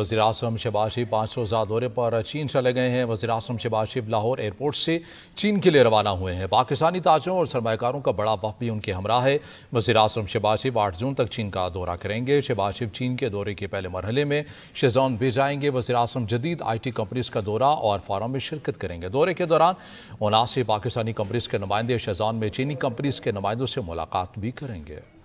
वजी अजम शहबाज शरीफ पाँच रोज़ा दौरे पर चीन चले गए हैं वजी अजम शहबाज शरीफ लाहौर एयरपोर्ट से चीन के लिए रवाना हुए हैं पाकिस्तानी ताजों और सरमाकारों का बड़ा वफ भी उनके हमरा है वजी अजम शहबाज शरीफ आठ जून तक चीन का दौरा करेंगे शहबाज शरीफ चीन के दौरे के पहले मरहले में शेजौन भी जाएंगे वजी अजम जदीद आई टी कंपनीज़ का दौरा और फारम में शिरकत करेंगे दौरे के दौरान उनासी पाकिस्तानी कंपनीज़ के नुमाइंदे शेजौन में चीनी कंपनीज़ के नुमाइंदों से मुलाकात भी करेंगे